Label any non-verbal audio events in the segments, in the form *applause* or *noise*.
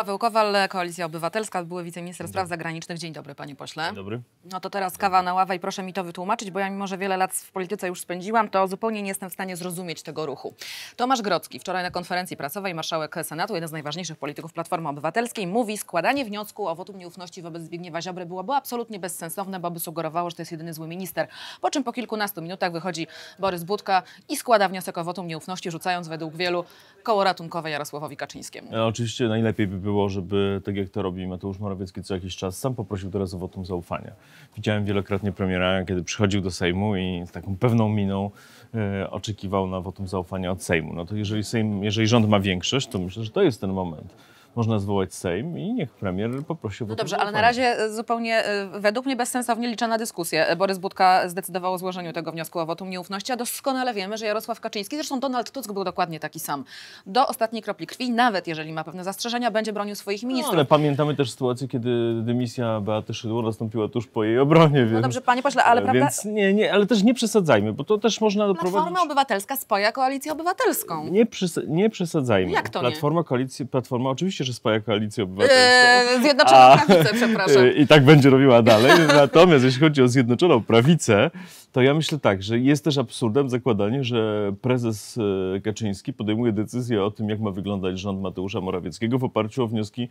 Paweł Kowal, Koalicja Obywatelska, były wiceminister spraw zagranicznych. Dzień dobry, panie pośle. Dzień dobry. No to teraz kawa na ławę i proszę mi to wytłumaczyć, bo ja mimo, że wiele lat w polityce już spędziłam, to zupełnie nie jestem w stanie zrozumieć tego ruchu. Tomasz Grocki wczoraj na konferencji prasowej marszałek Senatu, jeden z najważniejszych polityków Platformy Obywatelskiej, mówi, składanie wniosku o wotum nieufności wobec Zbigniewa Ziobry byłoby absolutnie bezsensowne, bo by sugerowało, że to jest jedyny zły minister. Po czym po kilkunastu minutach wychodzi Borys Budka i składa wniosek o wotum nieufności, rzucając według wielu koło ratunkowe Jarosławowi Kaczyńskiemu. E, oczywiście najlepiej by było było, żeby, tak jak to robi Mateusz Morawiecki co jakiś czas, sam poprosił teraz o wotum zaufania. Widziałem wielokrotnie premiera, kiedy przychodził do Sejmu i z taką pewną miną e, oczekiwał na wotum zaufania od Sejmu. No to jeżeli, Sejm, jeżeli rząd ma większość, to myślę, że to jest ten moment można zwołać Sejm i niech premier poprosił. No dobrze, ale na razie e, zupełnie e, według mnie bezsensownie liczę na dyskusję. E, Borys Budka zdecydował o złożeniu tego wniosku o wotum nieufności, a doskonale wiemy, że Jarosław Kaczyński, zresztą Donald Tusk był dokładnie taki sam, do ostatniej kropli krwi, nawet jeżeli ma pewne zastrzeżenia, będzie bronił swoich no, ministrów. No, ale pamiętamy też sytuację, kiedy dymisja Beaty Szydło nastąpiła tuż po jej obronie. No więc, no dobrze, panie pośle, ale prawda... Więc nie, nie, ale też nie przesadzajmy, bo to też można doprowadzić... Platforma Obywatelska spoja Koalicję Obywatelską. Nie, przes nie przesadzajmy. Jak to nie? Platforma, koalicji, platforma oczywiście oczywiście, że spaja koalicję obywatelską. Eee, zjednoczoną a, prawicę, przepraszam. *laughs* I tak będzie robiła dalej. Natomiast jeśli chodzi o zjednoczoną prawicę, to ja myślę tak, że jest też absurdem zakładanie, że prezes e, Kaczyński podejmuje decyzję o tym, jak ma wyglądać rząd Mateusza Morawieckiego w oparciu o wnioski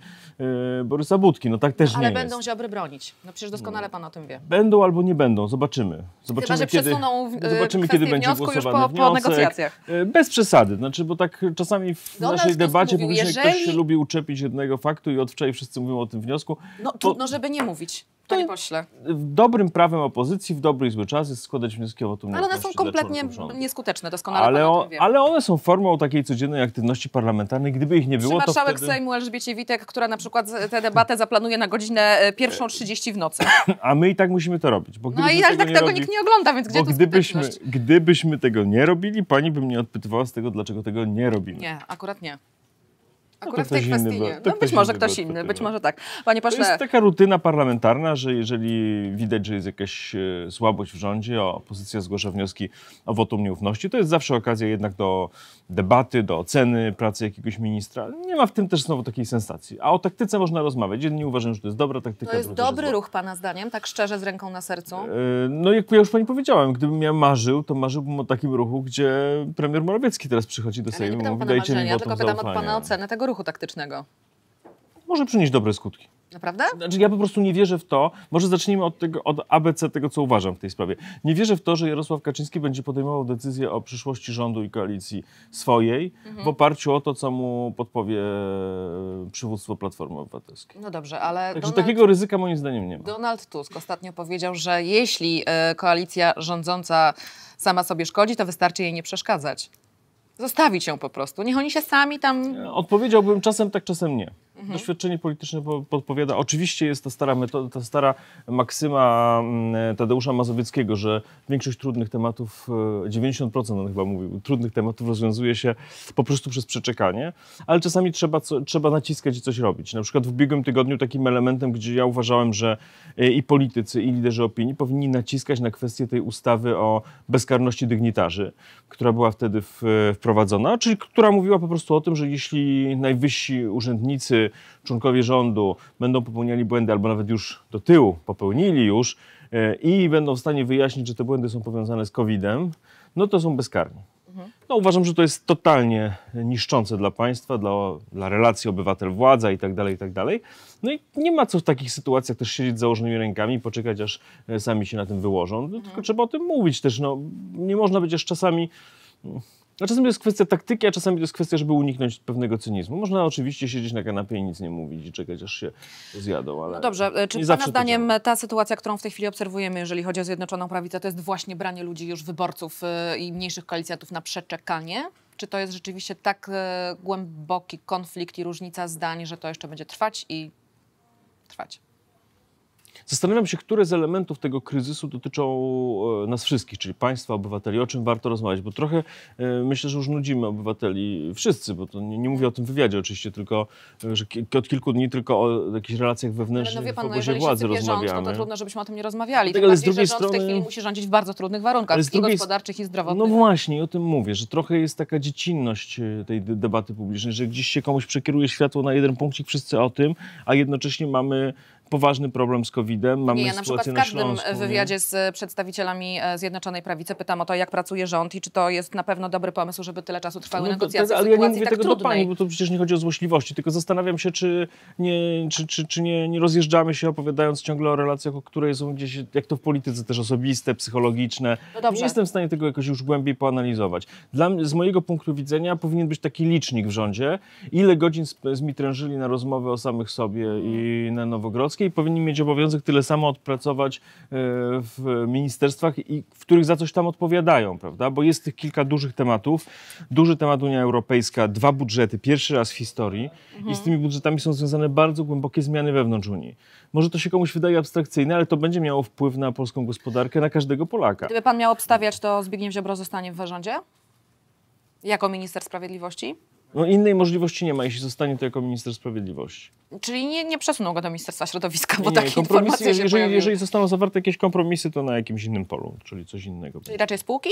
e, Borysa Budki. No tak też no, ale nie Ale będą Ziobry bronić. No przecież doskonale no. pan o tym wie. Będą albo nie będą, zobaczymy. Zobaczymy, Chyba, kiedy, w, e, zobaczymy, kiedy będzie głosowany już po, po negocjacjach. Bez przesady, znaczy, bo tak czasami w naszej debacie mówił, jeżeli... ktoś się lubi uczyć doczepić jednego faktu i od wczoraj wszyscy mówią o tym wniosku. No trudno, żeby nie mówić. nie pośle. Dobrym prawem opozycji w dobry i zły czas jest składać wnioski o tym. Ale one są kompletnie nieskuteczne, doskonale ale, o, ale one są formą takiej codziennej aktywności parlamentarnej. Gdyby ich nie było, Przy to marszałek wtedy... Sejmu Elżbiecie Witek, która na przykład tę debatę zaplanuje na godzinę 1.30 e, w nocy. *coughs* A my i tak musimy to robić. Bo no i tak tego robi... nikt nie ogląda, więc gdzie bo tu gdybyśmy, gdybyśmy tego nie robili, pani by mnie odpytywała z tego, dlaczego tego nie robimy. Nie, akurat nie. No Akurat no w tej kwestii nie. No być może ktoś inny, być może tak. Panie pośle... To jest taka rutyna parlamentarna, że jeżeli widać, że jest jakaś e, słabość w rządzie, opozycja zgłasza wnioski o wotum nieufności, to jest zawsze okazja jednak do debaty, do oceny pracy jakiegoś ministra. Nie ma w tym też znowu takiej sensacji. A o taktyce można rozmawiać. Jedni uważają, że to jest dobra taktyka. To jest dobry jest ruch, Pana zdaniem, tak szczerze, z ręką na sercu? E, no jak ja już Pani powiedziałem, gdybym ja marzył, to marzyłbym o takim ruchu, gdzie premier Morawiecki teraz przychodzi do Sejmu ja i mówi, dajcie mi wotum tylko pytam zaufania. od Pana ocenę tego ruchu taktycznego. Może przynieść dobre skutki. Naprawdę? Znaczy, ja po prostu nie wierzę w to. Może zacznijmy od tego, od ABC tego, co uważam w tej sprawie. Nie wierzę w to, że Jarosław Kaczyński będzie podejmował decyzję o przyszłości rządu i koalicji swojej mhm. w oparciu o to, co mu podpowie e, przywództwo Platformy Obywatelskiej. No dobrze, ale. Także Donald, takiego ryzyka moim zdaniem nie ma. Donald Tusk ostatnio powiedział, że jeśli e, koalicja rządząca sama sobie szkodzi, to wystarczy jej nie przeszkadzać. Zostawić ją po prostu. Niech oni się sami tam. Odpowiedziałbym czasem tak, czasem nie. Mhm. Doświadczenie polityczne podpowiada. Oczywiście jest ta stara, metoda, ta stara maksyma mm, Tadeusza Mazowieckiego, że większość trudnych tematów, 90% e, on chyba mówił, trudnych tematów rozwiązuje się po prostu przez przeczekanie, ale czasami trzeba, trzeba naciskać i coś robić. Na przykład w ubiegłym tygodniu takim elementem, gdzie ja uważałem, że e, i politycy, i liderzy opinii powinni naciskać na kwestię tej ustawy o bezkarności dygnitarzy, która była wtedy e, wprowadzona, czyli która mówiła po prostu o tym, że jeśli najwyżsi urzędnicy członkowie rządu będą popełniali błędy, albo nawet już do tyłu popełnili już e, i będą w stanie wyjaśnić, że te błędy są powiązane z COVID-em, no to są bezkarni. No, uważam, że to jest totalnie niszczące dla państwa, dla, dla relacji obywatel-władza itd., tak tak dalej. No i nie ma co w takich sytuacjach też siedzieć z założonymi rękami i poczekać, aż e, sami się na tym wyłożą. No, tylko mhm. trzeba o tym mówić też. No, nie można być aż czasami a czasem to jest kwestia taktyki, a czasami to jest kwestia, żeby uniknąć pewnego cynizmu. Można oczywiście siedzieć na kanapie i nic nie mówić i czekać, aż się zjadą, ale... No dobrze, e, czy Pana zdaniem ta sytuacja, którą w tej chwili obserwujemy, jeżeli chodzi o Zjednoczoną Prawicę, to jest właśnie branie ludzi, już wyborców e, i mniejszych koalicjantów na przeczekanie? Czy to jest rzeczywiście tak e, głęboki konflikt i różnica zdań, że to jeszcze będzie trwać i trwać? Zastanawiam się, które z elementów tego kryzysu dotyczą e, nas wszystkich, czyli państwa, obywateli, o czym warto rozmawiać, bo trochę e, myślę, że już nudzimy obywateli wszyscy, bo to nie, nie mówię o tym wywiadzie oczywiście, tylko e, że od kilku dni tylko o jakichś relacjach wewnętrznych ale no wie pan, w no obozie no, władzy rozmawiamy. Rząd, to trudno, żebyśmy o tym nie rozmawiali. Tak, ale z drugiej że rząd strony... w tej chwili musi rządzić w bardzo trudnych warunkach, z drugiej... i gospodarczych, i zdrowotnych. No właśnie, o tym mówię, że trochę jest taka dziecinność tej debaty publicznej, że gdzieś się komuś przekieruje światło na jeden punkcik, wszyscy o tym, a jednocześnie mamy poważny problem z COVID-em. Mamy Nie, ja na przykład w każdym e, Śląsku, wywiadzie z przedstawicielami e, Zjednoczonej Prawicy pytam o to, jak pracuje rząd i czy to jest na pewno dobry pomysł, żeby tyle czasu trwały no, negocjacje. Tak, ale ja nie mówię tak tego trudnej. do pani, bo to przecież nie chodzi o złośliwości, tylko zastanawiam się, czy nie, czy, czy, czy nie, nie rozjeżdżamy się opowiadając ciągle o relacjach, o której są gdzieś, jak to w polityce też osobiste, psychologiczne. No nie jestem w stanie tego jakoś już głębiej poanalizować. Dla, z mojego punktu widzenia powinien być taki licznik w rządzie, ile godzin z, z trężyli na rozmowy o samych sobie i na Nowogrodzkiej, i powinni mieć obowiązek tyle samo odpracować e, w ministerstwach, i w których za coś tam odpowiadają, prawda? Bo jest tych kilka dużych tematów. Duży temat Unia Europejska, dwa budżety, pierwszy raz w historii mhm. i z tymi budżetami są związane bardzo głębokie zmiany wewnątrz Unii. Może to się komuś wydaje abstrakcyjne, ale to będzie miało wpływ na polską gospodarkę, na każdego Polaka. Gdyby pan miał obstawiać, to Zbigniew Ziobro zostanie w zarządzie? Jako minister sprawiedliwości? No innej możliwości nie ma, jeśli zostanie to jako minister sprawiedliwości. Czyli nie, nie przesuną go do Ministerstwa Środowiska, bo nie, takie informacje jeżeli, jeżeli zostaną zawarte jakieś kompromisy, to na jakimś innym polu, czyli coś innego. Czyli raczej spółki?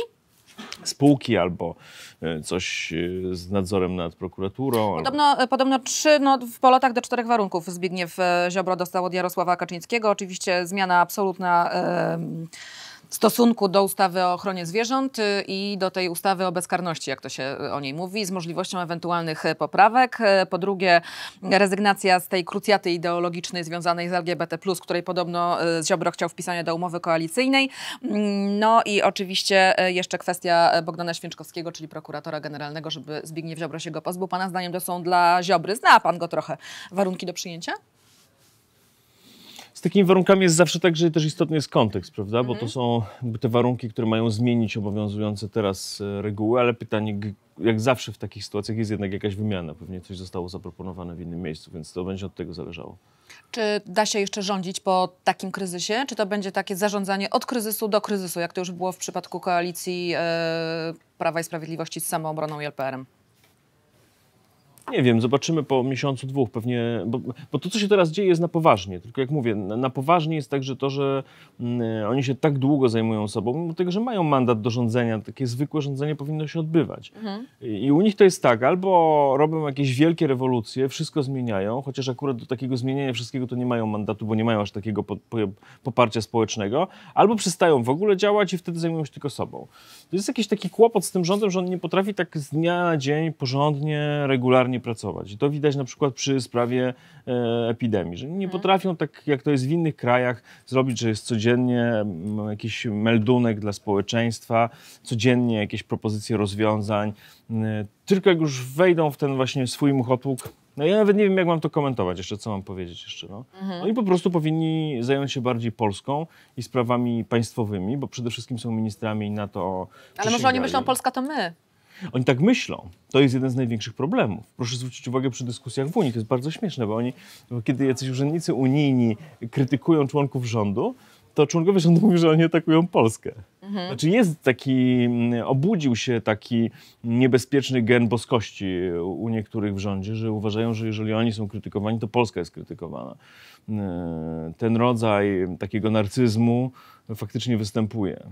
spółki albo e, coś e, z nadzorem nad prokuraturą. Podobno, albo... E, podobno trzy, no, po lotach do czterech warunków Zbigniew Ziobro dostał od Jarosława Kaczyńskiego. Oczywiście zmiana absolutna. Yy w stosunku do ustawy o ochronie zwierząt y, i do tej ustawy o bezkarności, jak to się y, o niej mówi, z możliwością ewentualnych y, poprawek. Po drugie, rezygnacja z tej krucjaty ideologicznej związanej z LGBT, której podobno Ziobro chciał wpisania do umowy koalicyjnej. Mm, no i oczywiście jeszcze kwestia Bogdana Święczkowskiego, czyli prokuratora generalnego, żeby Zbigniew Ziobro się go pozbył. Pana zdaniem to są dla Ziobry. Zna pan go trochę. Warunki do przyjęcia? Z takimi warunkami jest zawsze tak, że też istotny jest kontekst, prawda? Mhm. Bo to mhm. są te warunki, które mają zmienić obowiązujące teraz e, reguły, ale pytanie, jak zawsze w takich sytuacjach jest jednak jakaś wymiana. Pewnie coś zostało zaproponowane w innym miejscu, więc to będzie od tego zależało. Czy da się jeszcze rządzić po takim kryzysie? Czy to będzie takie zarządzanie od kryzysu do kryzysu, jak to już było w przypadku koalicji yy, Prawa i Sprawiedliwości z samoobroną i LPR-em? Nie wiem, zobaczymy po miesiącu, dwóch pewnie, bo, bo, to, co się teraz dzieje, jest na poważnie. Tylko jak mówię, na, na poważnie jest także to, że mm, oni się tak długo zajmują sobą, mimo tego, że mają mandat do rządzenia, takie zwykłe rządzenie powinno się odbywać. Mhm. I, I, u nich to jest tak, albo robią jakieś wielkie rewolucje, wszystko zmieniają, chociaż akurat do takiego zmieniania wszystkiego to nie mają mandatu, bo nie mają aż takiego po, po, poparcia społecznego, albo przestają w ogóle działać i wtedy zajmują się tylko sobą. To jest jakiś taki kłopot z tym rządem, że on nie potrafi tak z dnia na dzień porządnie, regularnie pracować. I to widać na przykład przy sprawie e, epidemii, że nie mhm. potrafią, tak jak to jest w innych krajach, zrobić, że jest codziennie jakiś meldunek dla społeczeństwa, codziennie jakieś propozycje rozwiązań. Tylko jak już wejdą w ten właśnie swój muchotłuk, no ja nawet nie wiem, jak mam to komentować jeszcze, co mam powiedzieć jeszcze. No. Mhm. Oni po prostu powinni zająć się bardziej Polską i sprawami państwowymi, bo przede wszystkim są ministrami na to. Ale może oni myślą, Polska to my. Oni tak myślą. To jest jeden z największych problemów. Proszę zwrócić uwagę przy dyskusjach w Unii. To jest bardzo śmieszne, bo oni, bo kiedy jacyś urzędnicy unijni krytykują członków rządu, to członkowie rządu mówią, że oni atakują Polskę. Mhm. Znaczy jest taki, mm, obudził się taki niebezpieczny gen boskości u niektórych w rządzie, że uważają, że jeżeli oni są krytykowani, to Polska jest krytykowana. Yy, ten rodzaj takiego narcyzmu faktycznie występuje.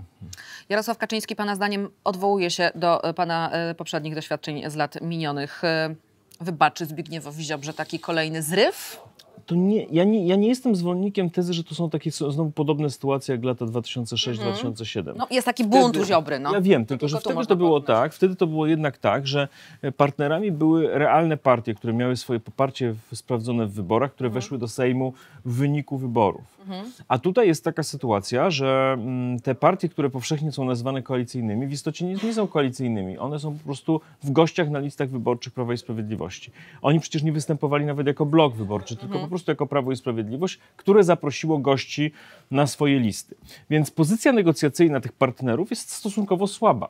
Jarosław Kaczyński pana zdaniem odwołuje się do e, pana e, poprzednich doświadczeń z lat minionych. E, wybaczy Zbigniewowi Ziobrze taki kolejny zryw? to nie, ja, nie, ja nie jestem zwolennikiem tezy, że to są takie znowu podobne sytuacje jak lata 2006-2007. Mhm. No, jest taki bunt wtedy, u Ziobry. No. Ja wiem, tylko, że wtedy to było tak, wtedy to było jednak tak, że e, partnerami były realne partie, które miały swoje poparcie w, sprawdzone w wyborach, które mm. weszły do Sejmu w wyniku wyborów. Mhm. A tutaj jest taka sytuacja, że mm, te partie, które powszechnie są nazywane koalicyjnymi, w istocie nie, nie są koalicyjnymi. One są po prostu w gościach na listach wyborczych Prawa i Sprawiedliwości. Oni przecież nie występowali nawet jako blok wyborczy, tylko mhm po prostu jako Prawo i Sprawiedliwość, które zaprosiło gości na swoje listy. Więc pozycja negocjacyjna tych partnerów jest stosunkowo słaba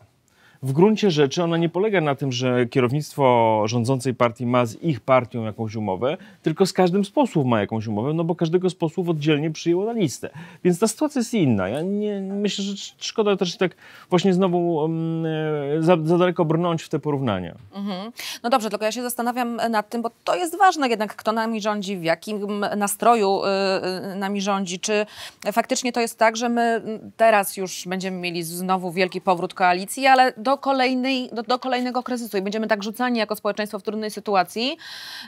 w gruncie rzeczy ona nie polega na tym, że kierownictwo rządzącej partii ma z ich partią jakąś umowę, tylko z każdym z posłów ma jakąś umowę, no bo każdego z posłów oddzielnie przyjęło na listę. Więc ta sytuacja jest inna. Ja nie, myślę, że szkoda też tak właśnie znowu um, za, za, daleko brnąć w te porównania. Mhm. No dobrze, tylko ja się zastanawiam nad tym, bo to jest ważne jednak, kto nami rządzi, w jakim nastroju y, y nami rządzi. Czy faktycznie to jest tak, że my teraz już będziemy mieli znowu wielki powrót koalicji, ale do, kolejnej, do, do, kolejnego kryzysu i będziemy tak rzucani jako społeczeństwo w trudnej sytuacji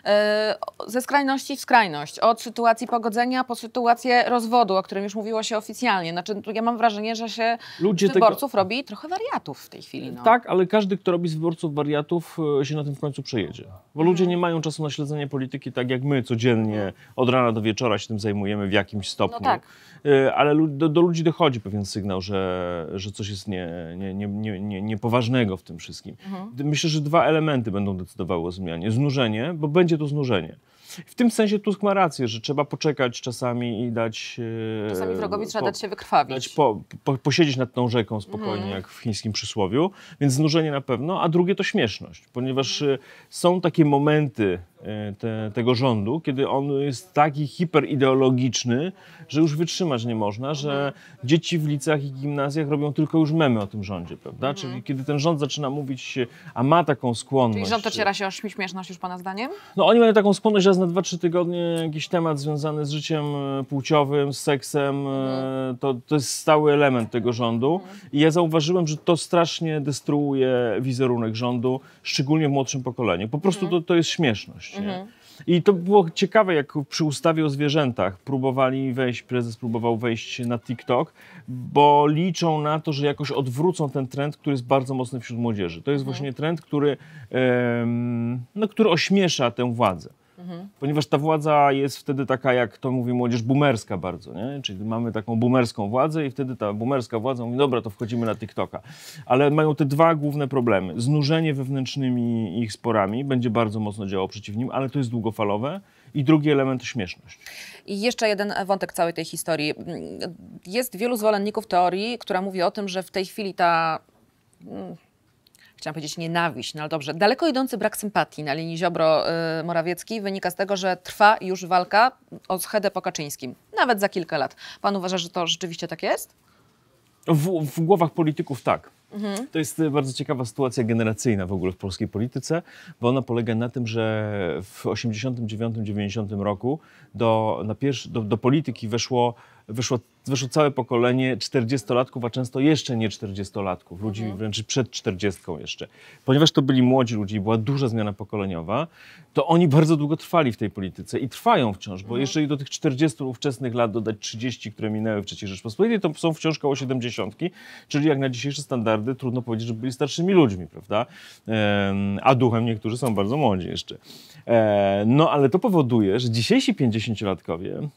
e, ze skrajności w skrajność. Od sytuacji pogodzenia po sytuację rozwodu, o którym już mówiło się oficjalnie. Znaczy, ja mam wrażenie, że się Ludzie z wyborców tego... robi trochę wariatów w tej chwili. No. Tak, ale każdy, kto robi z wyborców wariatów, e, się na tym w końcu przejedzie. Bo ludzie mhm. nie mają czasu na śledzenie polityki tak jak my codziennie od rana do wieczora się tym zajmujemy w jakimś no stopniu. No tak. E, ale do, do ludzi dochodzi pewien sygnał, że, że coś jest nie, nie, nie, nie, nie poważnego w tym wszystkim. Mhm. Myślę, że dwa elementy będą decydowały o zmianie. Znużenie, bo będzie to znużenie. W tym sensie Tusk ma rację, że trzeba poczekać czasami i dać... E, czasami wrogowi trzeba dać się wykrwawić. Dać po, po, posiedzieć nad tą rzeką spokojnie, mm. jak w chińskim przysłowiu. Więc znużenie na pewno, a drugie to śmieszność, ponieważ mm. są takie momenty E, te, tego rządu, kiedy on jest taki hiperideologiczny, że już wytrzymać nie można, że dzieci w liceach i gimnazjach robią tylko już memy o tym rządzie, prawda? Mhm. Czyli kiedy ten rząd zaczyna mówić, a ma taką skłonność... Czyli rząd ociera się o śmieszność już Pana zdaniem? No oni mają taką skłonność, że raz na 2-3 tygodnie jakiś temat związany z życiem e, płciowym, z seksem, e, mhm. to, to jest stały element tego rządu mhm. i ja zauważyłem, że to strasznie destruuje wizerunek rządu, szczególnie w młodszym pokoleniu. Po prostu mhm. to, to jest śmieszność. Mhm. I to było ciekawe, jak przy ustawie o zwierzętach próbowali wejść, prezes próbował wejść na TikTok, bo liczą na to, że jakoś odwrócą ten trend, który jest bardzo mocny wśród młodzieży. To jest mhm. właśnie trend, który, no, który ośmiesza tę władzę ponieważ ta władza jest wtedy taka, jak to mówi młodzież, boomerska bardzo, nie? Czyli mamy taką boomerską władzę i wtedy ta boomerska władza mówi, dobra, to wchodzimy na TikToka. Ale mają te dwa główne problemy. Znużenie wewnętrznymi ich sporami będzie bardzo mocno działało przeciw nim, ale to jest długofalowe. I drugi element śmieszność. I jeszcze jeden wątek całej tej historii. Jest wielu zwolenników teorii, która mówi o tym, że w tej chwili ta mm, chciałam powiedzieć nienawiść, no ale dobrze, daleko idący brak sympatii na linii Ziobro-Morawiecki wynika z tego, że trwa już walka o schedę po Kaczyńskim, nawet za kilka lat. Pan uważa, że to rzeczywiście tak jest? W, w głowach polityków tak. Mhm. To jest e, bardzo ciekawa sytuacja generacyjna w ogóle w polskiej polityce, bo ona polega na tym, że w 89-90 roku do, na pierwszy, do, do polityki weszło wyszło, wyszło całe pokolenie 40-latków, a często jeszcze nie 40-latków, ludzi mhm. wręcz przed 40 jeszcze. Ponieważ to byli młodzi ludzie i była duża zmiana pokoleniowa, to oni bardzo długo trwali w tej polityce i trwają wciąż, bo mhm. jeżeli do tych 40 ówczesnych lat dodać 30, które minęły w III Rzeczpospolitej, to są wciąż koło 70, czyli jak na dzisiejsze standardy trudno powiedzieć, że byli starszymi ludźmi, prawda? Ehm, a duchem niektórzy są bardzo młodzi jeszcze. Ehm, no ale to powoduje, że dzisiejsi 50-latkowie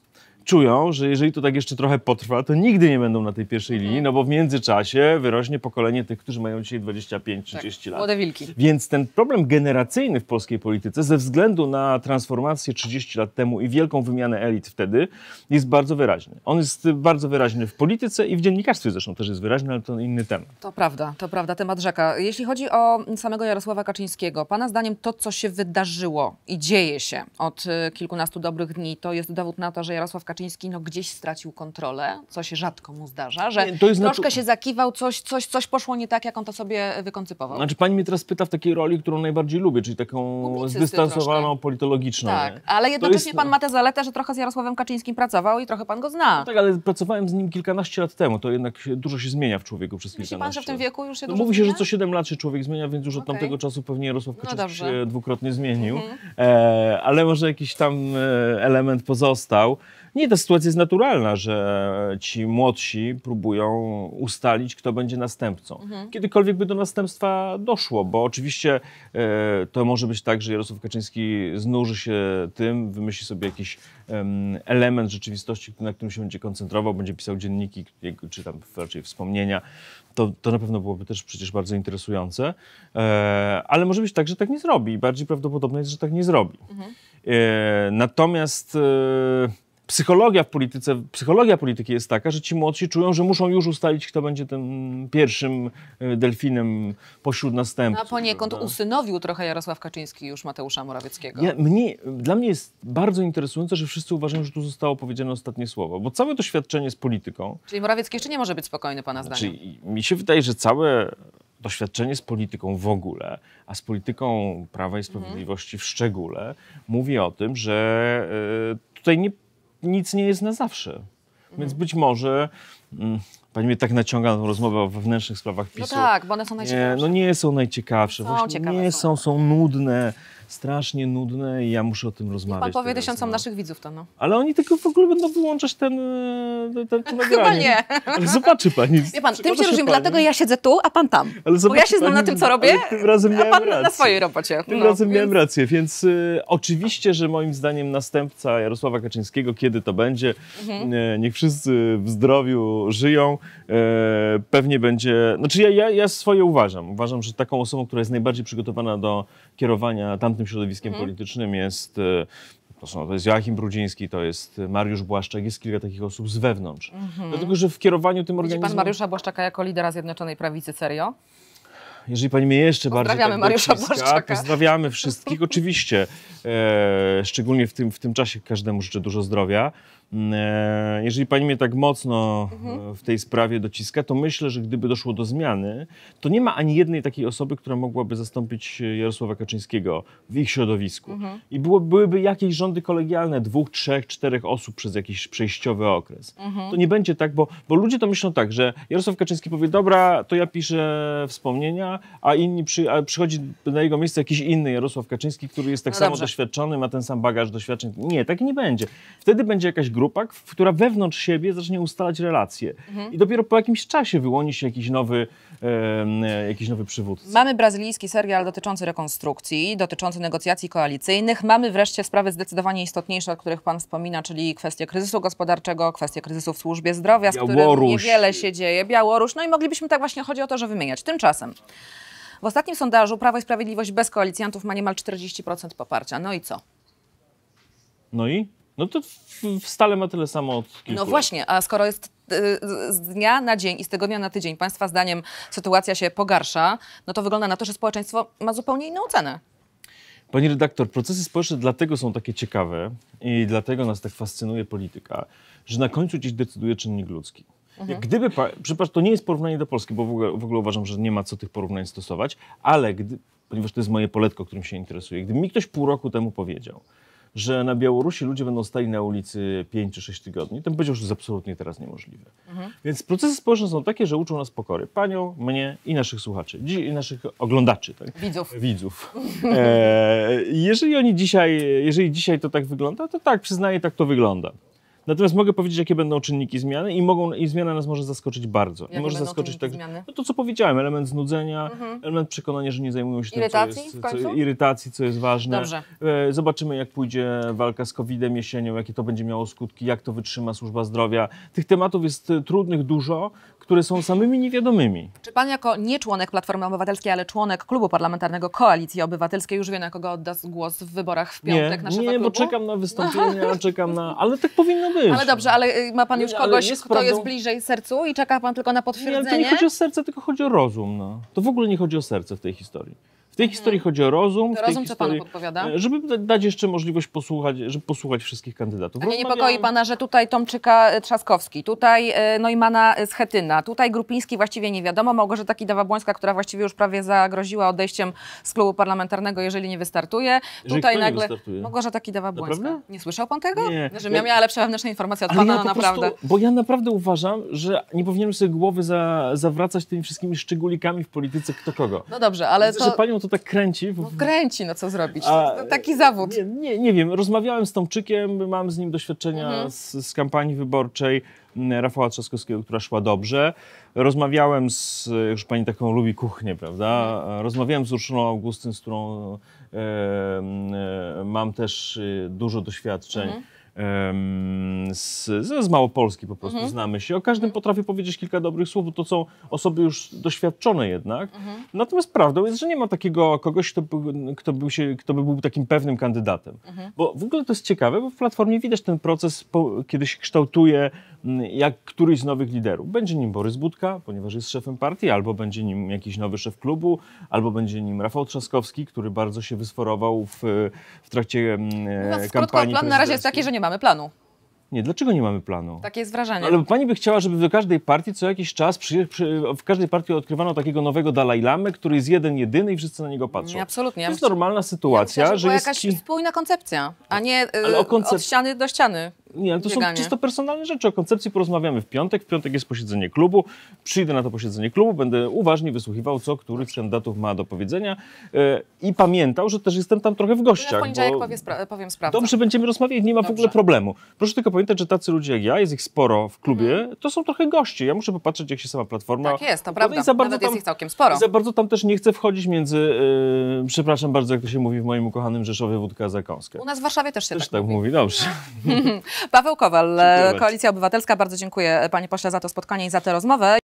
czują, że jeżeli to tak jeszcze trochę potrwa, to nigdy nie będą na tej pierwszej mhm. linii, no bo w międzyczasie wyrośnie pokolenie tych, którzy mają dzisiaj 25-30 tak, lat. Młode wilki. Więc ten problem generacyjny w polskiej polityce ze względu na transformację 30 lat temu i wielką wymianę elit wtedy jest bardzo wyraźny. On jest bardzo wyraźny w polityce i w dziennikarstwie zresztą też jest wyraźny, ale to inny temat. To prawda, to prawda, temat rzeka. Jeśli chodzi o samego Jarosława Kaczyńskiego, pana zdaniem to, co się wydarzyło i dzieje się od y, kilkunastu dobrych dni, to jest dowód na to, że Jarosław Kaczyński Kaczyński no, gdzieś stracił kontrolę, co się rzadko mu zdarza, że nie, troszkę znaczy- się zakiwał, coś, coś, coś poszło nie tak, jak on to sobie e, wykoncypował. Znaczy pani mnie teraz pyta w takiej roli, którą najbardziej lubię, czyli taką Publicysty zdystansowaną, troszkę. politologiczną. Tak, nie? ale jednocześnie jest... pan ma tę zaletę, że trochę z Jarosławem Kaczyńskim pracował i trochę pan go zna. No tak, ale pracowałem z nim kilkanaście lat temu, to jednak dużo się zmienia w człowieku przez kilkanaście Myśli pan, że w tym wieku już się no, dużo Mówi się, zmienia? że co 7 lat się człowiek zmienia, więc już od okay. tamtego czasu pewnie Jarosław no Kaczyński no się dwukrotnie zmienił, mhm. e, ale może jakiś tam e, element pozostał. Nie, ta sytuacja jest naturalna, że ci młodsi próbują ustalić, kto będzie następcą. Mhm. Kiedykolwiek by do następstwa doszło, bo oczywiście e, to może być tak, że Jarosław Kaczyński znuży się tym, wymyśli sobie jakiś element rzeczywistości, na którym się będzie koncentrował, będzie pisał dzienniki, czy tam raczej wspomnienia. To, to na pewno byłoby też przecież bardzo interesujące, e, ale może być tak, że tak nie zrobi. Bardziej prawdopodobne jest, że tak nie zrobi. Mhm. E, natomiast e, psychologia w polityce, psychologia polityki jest taka, że ci młodsi czują, że muszą już ustalić, kto będzie tym pierwszym y, delfinem pośród następców. No, a poniekąd prawda? usynowił trochę Jarosław Kaczyński już Mateusza Morawieckiego. Ja, mnie, dla mnie jest bardzo interesujące, że wszyscy uważają, że tu zostało powiedziane ostatnie słowo, bo całe doświadczenie z polityką... Czyli Morawiecki jeszcze nie może być spokojny, pana znaczy, zdaniem? Mi się wydaje, że całe doświadczenie z polityką w ogóle, a z polityką Prawa i mhm. Sprawiedliwości mhm. w szczególe, mówi o tym, że... Y, tutaj nie nic nie jest na zawsze. Mhm. Więc być może. Mm, pani mnie tak naciąga na tą rozmowę o wewnętrznych sprawach no PiSu. No tak, bo one są najciekawsze. Nie, no nie są najciekawsze. Są Właśnie, ciekawe nie są, są nudne strasznie nudne i ja muszę o tym rozmawiać. Niech pan powie teraz, tysiącom no. naszych widzów to, no. Ale oni tylko w ogóle będą wyłączać ten, e, ten, ten *laughs* Chyba nie. Ale zobaczy pani. *laughs* Wie pan, tym się różnimy, dlatego ja siedzę tu, a pan tam. Ale bo ja się znam pani, na tym, co robię, tym razem a pan rację. na swojej robocie. Tym no, razem więc... miałem rację, więc y, oczywiście, że moim zdaniem następca Jarosława Kaczyńskiego, kiedy to będzie, mhm. y, niech wszyscy w zdrowiu żyją, y, pewnie będzie... Znaczy ja, ja, ja swoje uważam. Uważam, że taką osobą, która jest najbardziej przygotowana do kierowania tamtym tym środowiskiem mhm. politycznym jest e, to, są, to jest Joachim Brudziński, to jest Mariusz Błaszczak, jest kilka takich osób z wewnątrz. Mhm. Dlatego, że w kierowaniu tym organizmem... Widzi pan Mariusza Błaszczaka jako lidera Zjednoczonej Prawicy, serio? jeżeli pani mnie jeszcze bardziej tak Mariusza dociska, pozdrawiamy *laughs* wszystkich, oczywiście, e, szczególnie w tym, w tym czasie każdemu życzę dużo zdrowia. Mm, e, jeżeli pani mnie tak mocno mhm. e, w tej sprawie dociska, to myślę, że gdyby doszło do zmiany, to nie ma ani jednej takiej osoby, która mogłaby zastąpić Jarosława Kaczyńskiego w ich środowisku. Mhm. I byłoby byłyby jakieś rządy kolegialne dwóch, trzech, czterech osób przez jakiś przejściowy okres. Mhm. To nie będzie tak, bo, bo ludzie to myślą tak, że Jarosław Kaczyński powie, dobra, to ja piszę wspomnienia, a inni przy, a przychodzi na jego miejsce jakiś inny Jarosław Kaczyński, który jest tak no samo doświadczony, ma ten sam bagaż doświadczeń. Nie, tak nie będzie. Wtedy będzie jakaś grupa grupa, która wewnątrz siebie zacznie ustalać relacje. Mhm. I dopiero po jakimś czasie wyłoni się jakiś nowy, e, jakiś nowy przywódca. Mamy brazylijski serial dotyczący rekonstrukcji, dotyczący negocjacji koalicyjnych. Mamy wreszcie sprawy zdecydowanie istotniejsze, o których Pan wspomina, czyli kwestie kryzysu gospodarczego, kwestie kryzysu w służbie zdrowia, z którym niewiele się dzieje. Białoruś. No i moglibyśmy tak właśnie, chodzi o to, że wymieniać. Tymczasem w ostatnim sondażu Prawo i Sprawiedliwość bez koalicjantów ma niemal 40% poparcia. No i co? No i? No to stale ma tyle samo od kilku No właśnie, a skoro jest y, z dnia na dzień i z tygodnia na tydzień Państwa zdaniem sytuacja się pogarsza, no to wygląda na to, że społeczeństwo ma zupełnie inną cenę. Pani redaktor, procesy społeczne dlatego są takie ciekawe i dlatego nas tak fascynuje polityka, że na końcu dziś decyduje czynnik ludzki. Mhm. Gdyby, przepraszam, to nie jest porównanie do Polski, bo w ogóle, w ogóle uważam, że nie ma co tych porównań stosować, ale gdy, ponieważ to jest moje poletko, którym się interesuje, gdyby mi ktoś pół roku temu powiedział, że na Białorusi ludzie będą stali na ulicy 5 czy 6 tygodni. Ten będzie już jest absolutnie teraz niemożliwe. Mhm. Więc procesy społeczne są takie, że uczą nas pokory. Panią, mnie i naszych słuchaczy, i naszych oglądaczy. Tak? Widzów. Widzów. *laughs* E, jeżeli oni dzisiaj, jeżeli dzisiaj to tak wygląda, to tak, przyznaję, tak to wygląda. Natomiast mogę powiedzieć, jakie będą czynniki zmiany i, mogą, i zmiana nas może zaskoczyć bardzo. Jakie I może zaskoczyć tak, zmiany? No to co powiedziałem, element znudzenia, mhm. element przekonania, że nie zajmują się irytacji tym, co jest, co, irytacji, co jest ważne. Dobrze. E, zobaczymy, jak pójdzie walka z COVID-em jesienią, jakie to będzie miało skutki, jak to wytrzyma służba zdrowia. Tych tematów jest e, trudnych dużo, które są samymi niewiadomymi. Czy pan jako nie członek Platformy Obywatelskiej, ale członek Klubu Parlamentarnego Koalicji Obywatelskiej już wie, na kogo odda głos w wyborach w piątek nie, Nie, bo czekam na wystąpienia, *laughs* czekam na... Ale tak powinno być. Ale dobrze, ale y, ma pan już kogoś, jest kto prawdą... jest bliżej sercu i czeka pan tylko na potwierdzenie? Nie, ale to nie chodzi o serce, tylko chodzi o rozum. No. To w ogóle nie chodzi o serce w tej historii tej mhm. historii hmm. chodzi o rozum. To rozum, co historii, panu podpowiada? E, żeby dać jeszcze możliwość posłuchać, żeby posłuchać wszystkich kandydatów. A nie niepokoi pana, że tutaj Tomczyka e, Trzaskowski, tutaj e, Neumana no Schetyna, tutaj Grupiński właściwie nie wiadomo, Małgorzata Kidawa-Błońska, która właściwie już prawie zagroziła odejściem z klubu parlamentarnego, jeżeli nie wystartuje. Jeżeli tutaj nagle wystartuje? Małgorzata Kidawa-Błońska. Nie słyszał pan tego? Nie. Że ja... miała lepsze wewnętrzne informacje od Ale pana, ja naprawdę. Prostu, bo ja naprawdę uważam, że nie powinienem sobie głowy za, zawracać tymi wszystkimi szczególikami w polityce kto kogo. No dobrze, ale Widzę, to... że panią to tak kręci. No kręci, no co zrobić? A, taki zawód. Nie, nie, nie, wiem, rozmawiałem z Tomczykiem, mam z nim doświadczenia mhm. z, z kampanii wyborczej. Rafała Trzaskowskiego, która szła dobrze. Rozmawiałem z, już pani taką lubi kuchnię, prawda? Mhm. Rozmawiałem z Urszuną Augustyn, z którą e, e, mam też y, dużo doświadczeń. Mhm z, z Małopolski po prostu, mhm. znamy się. O każdym mhm. potrafię powiedzieć kilka dobrych słów, bo to są osoby już doświadczone jednak. Mhm. Natomiast prawdą jest, że nie ma takiego kogoś, kto, by, kto, był się, kto by był takim pewnym kandydatem. Mhm. Bo w ogóle to jest ciekawe, bo w Platformie widać ten proces, po, kiedy się kształtuje jak któryś z nowych liderów. Będzie nim Borys Budka, ponieważ jest szefem partii, albo będzie nim jakiś nowy szef klubu, albo będzie nim Rafał Trzaskowski, który bardzo się wysforował w, w trakcie no, w kampanii. plan na razie jest taki, że nie nie mamy planu. Nie, dlaczego nie mamy planu? Takie jest wrażenie. Ale pani by chciała, żeby do każdej partii co jakiś czas, przy, przy, w każdej partii odkrywano takiego nowego Dalajlamy, który jest jeden, jedyny i wszyscy na niego patrzą. Nie, absolutnie. To jest normalna sytuacja, ja myślę, że, że była jest... jakaś spójna koncepcja, a nie yy, od ściany do ściany. Nie, ale to bieganie. są czysto personalne rzeczy. O koncepcji porozmawiamy w piątek. W piątek jest posiedzenie klubu. Przyjdę na to posiedzenie klubu, będę uważnie wysłuchiwał, co który z kandydatów ma do powiedzenia e, i pamiętał, że też jestem tam trochę w gościach. Ja w poniedziałek bo... powiem, spra powiem Dobrze, będziemy rozmawiać, nie ma Dobrze. w ogóle problemu. Proszę tylko pamiętać, że tacy ludzie jak ja, jest ich sporo w klubie, mm. to są trochę goście. Ja muszę popatrzeć, jak się sama platforma... Tak jest, to prawda. I za bardzo Nawet tam, jest ich całkiem sporo. I za bardzo tam też nie chcę wchodzić między, yy, przepraszam bardzo, jak to się mówi w moim ukochanym Rzeszowie, wódka za kąskę. U nas w Warszawie też się też tak, tak mówi. mówi. Dobrze. *laughs* Paweł Kowal, dziękuję Koalicja Obywatelska, bardzo dziękuję Panie Pośle za to spotkanie i za tę rozmowę.